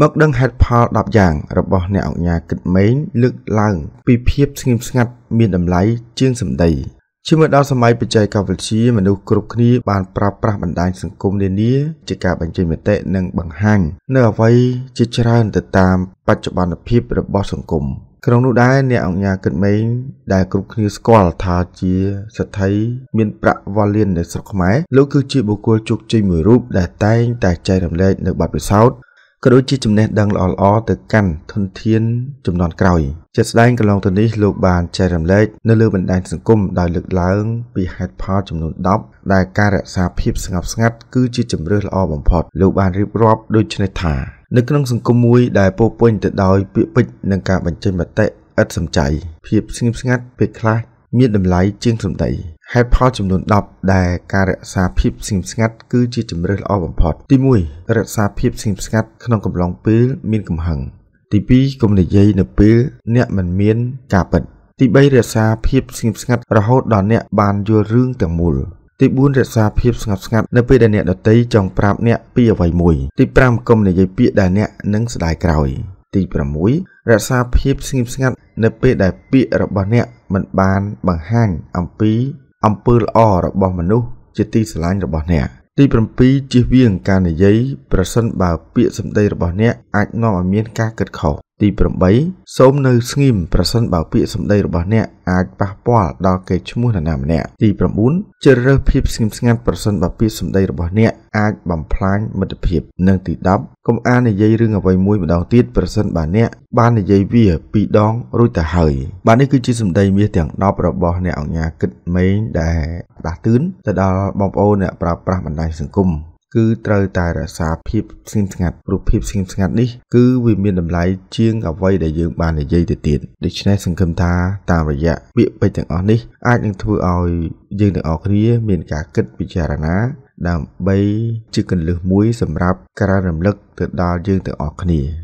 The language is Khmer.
មកដឹងហេតុផល10យ៉ាងរបស់អ្នកអង្គការគិតម៉េងលើកឡើងពីភាពស្ងៀមស្ងាត់មានតម្លៃជាងសម្ដីជាមួយដល់សម័យបច្ចេកវិទ្យាមនុស្សគ្រប់គ្នាបានប្រើប្រាស់បណ្ដាញសង្គមនានាជាការបញ្ចេញមតិនិងបង្ហាញនៅអ្វីជាច្រើនទៅតាមបច្ចុប្បន្នភាព របស់សង្គមក្នុងនោះដែរអ្នកអង្គការគិតម៉េងដែលគ្រប់គ្នាស្គាល់ថាជាសិទ្ធិមាន ប្រាក់វ៉ាលៀននៅស្រុកខ្មែរលោកគឺជាបុគ្គលជោគជ័យមួយរូបដែលតែងតែចែករំលែកនៅបទពិសោធន៍ក៏ដូចជាចំណេះដឹងល្អៗទៅកាន់ធនធានចំនួនក្រោយជាក់ស្ដែងកន្លងទៅនេះលោកបានចែករំលែកនៅលើបណ្ដាញសង្គមដោយលើកឡើងពីហេតុផលចំនួន10ដែលការរក្សាភាពស្ងប់ស្ងាត់គឺជាជំរើសល្អបំផុតលោកបានរៀបរាប់ដូចនេះថា នៅក្នុងសង្គមមួយដែលពោពេញទៅដោយពាក្យពេចន៍និងការបញ្ចេញមតិឥតសំចៃភាពស្ងៀមស្ងាត់ពេលខ្លះមានតម្លៃជាងសម្ដីហេតុផលចំនួន10ដែលការរក្សាភាពស្ងៀមស្ងាត់គឺជាជំរើសល្អបំផុតទី1រក្សាភាពស្ងៀមស្ងាត់ក្នុងកំឡុងពេលមានកំហឹងទី2កុំនិយាយនៅពេល អ្នកមិនមានការពិត ទី3រក្សាភាពស្ងៀមស្ងាត់រហូតដល់អ្នកបានយល់រឿងទាំងមូលទី4រក្សាភាពស្ងប់ស្ងាត់នៅពេលដែលអ្នកដតីចង់ប្រាប់អ្នកពីអ្វីមួយទី5កុំនិយាយពាក្យដែលអ្នកនឹងស្ដាយក្រោយទី6រក្សាភាពស្ងៀមស្ងាត់នៅពេលដែលពាក្យរបស់អ្នកមិនបានបង្ហាញអំពីអំពើល្អរបស់មនុស្សជាទីស្រឡាញ់របស់អ្នកទី7ជៀសវាងការនិយាយប្រសិនបើពាក្យសម្ដីរបស់អ្នកអាចនាំឲ្យមានការគិតខុសទី8សូមនៅ ស្ងៀមប្រសិនបើពាក្យសម្ដីរបស់អ្នកអាចប៉ះពាល់ដល់កេរ្តិ៍ឈ្មោះនរណាម្នាក់ទី9ជ្រើសរើសភាពស្ងៀមស្ងាត់ប្រសិនបើពាក្យសម្ដីរបស់អ្នកអាចបំផ្លាញមិត្តភាពនិងទី10កុំអាននិយាយរឿងអ្វីមួយម្ដងទៀតប្រសិនបើអ្នកបាននិយាយវាពីរដងរួចទៅហើយបាទនេះគឺជាសម្ដីមាសទាំង10របស់អ្នកអង្គការគិតមេងដែលដាស់តឿនទៅដល់បងប្អូនអ្នកប្រើប្រាស់បណ្ដាញសង្គមគឺត្រូវតែរក្សាភាពស្ងៀមស្ងាត់ព្រោះភាពស្ងៀមស្ងាត់នេះ គឺវាមានតម្លៃជាង អ្វីដែលយើងបាននិយាយទៅទៀតដូច្នេះសង្ឃឹមថាតាមរយៈពាក្យពេចន៍ទាំងអស់នេះ អាចនឹងធ្វើឲ្យយើងទាំងអស់គ្នាមានការគិតពិចារណា ដើម្បី ជាកន្លឹះមួយសម្រាប់ការរំលឹក ទៅដល់យើងទាំងអស់គ្នា។